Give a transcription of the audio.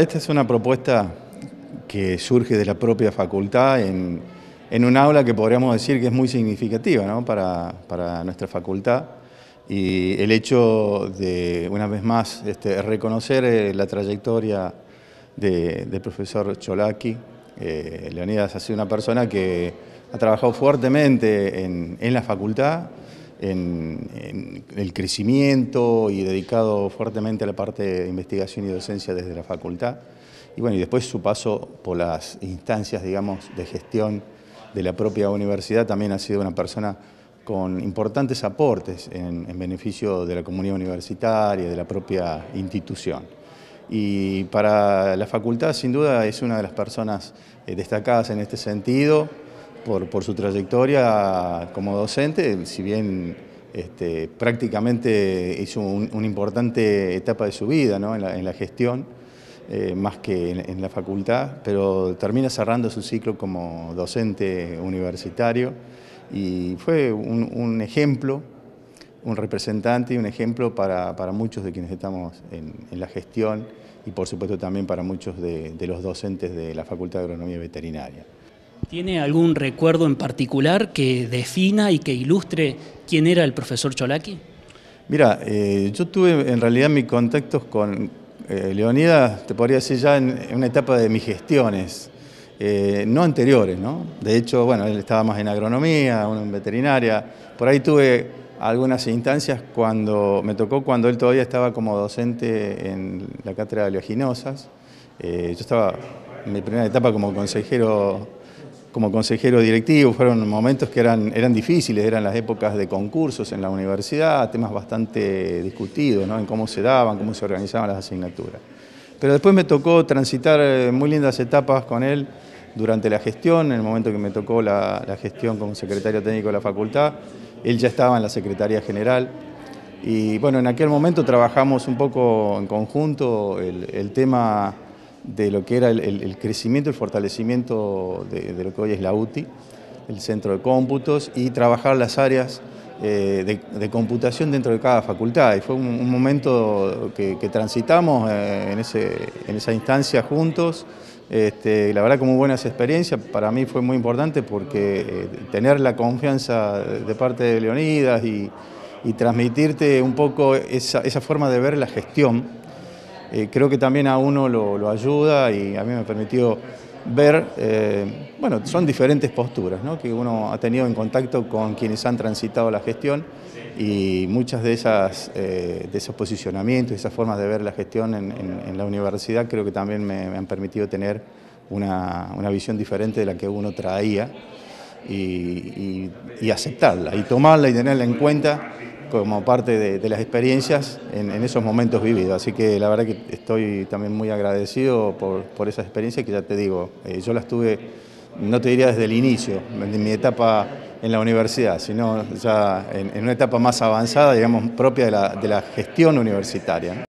Esta es una propuesta que surge de la propia facultad en, en un aula que podríamos decir que es muy significativa para, para, nuestra facultad y el hecho de, una vez más, este, reconocer eh, la trayectoria del profesor Cholaki. Eh, Leonidas ha sido una persona que ha trabajado fuertemente en, en la facultad en, el crecimiento y dedicado fuertemente a la parte de investigación y docencia desde la facultad. Y bueno, y después su paso por las instancias, digamos, de gestión de la propia universidad también ha sido una persona con importantes aportes en, en beneficio de la comunidad universitaria, de la propia institución. Y para la facultad, sin duda, es una de las personas eh, destacadas en este sentido por, su trayectoria como docente, si bien este, prácticamente hizo una importante etapa de su vida en, la, gestión, eh, más que en, la facultad, pero termina cerrando su ciclo como docente universitario y fue un, ejemplo, un representante y un ejemplo para, muchos de quienes estamos en, la gestión y por supuesto también para muchos de, de los docentes de la Facultad de Agronomía y Veterinaria. ¿Tiene algún recuerdo en particular que defina y que ilustre quién era el profesor Cholaki? Mira, eh, yo tuve en realidad mis contactos con eh, Leonidas, te podría decir ya en, una etapa de mis gestiones, eh, no anteriores, ¿no? De hecho, bueno, él estaba más en agronomía, uno en veterinaria, por ahí tuve algunas instancias cuando me tocó cuando él todavía estaba como docente en la cátedra de leoginosas, yo estaba en mi primera etapa como consejero como consejero directivo, fueron momentos que eran, eran difíciles, eran las épocas de concursos en la universidad, temas bastante discutidos, en cómo se daban, cómo se organizaban las asignaturas. Pero después me tocó transitar eh, muy lindas etapas con él durante la gestión, en el momento que me tocó la, gestión como secretario técnico de la facultad, él ya estaba en la Secretaría General, y bueno, en aquel momento trabajamos un poco en conjunto el tema de lo que era el, crecimiento el fortalecimiento de, lo que hoy es la UTI, el centro de cómputos, y trabajar las áreas eh, de, computación dentro de cada facultad. Y fue un, momento que, transitamos eh, en, esa instancia juntos. Este, la verdad, como buenas experiencias, para mí fue muy importante porque eh, tener la confianza de parte de Leonidas y, transmitirte un poco esa forma de ver la gestión eh, creo que también a uno lo, ayuda y a mí me ha permitido ver, eh, bueno, son diferentes posturas que uno ha tenido en contacto con quienes han transitado la gestión y muchas de, esas, eh, de esos posicionamientos, esas formas de ver la gestión en, la universidad creo que también me, han permitido tener una, visión diferente de la que uno traía y, y aceptarla y tomarla y tenerla en cuenta como parte de, las experiencias en, esos momentos vividos. Así que la verdad que estoy también muy agradecido por, por esas experiencias que ya te digo, eh, yo las tuve, no te diría desde el inicio, en mi etapa en la universidad, sino ya en, una etapa más avanzada, digamos, propia de la gestión universitaria.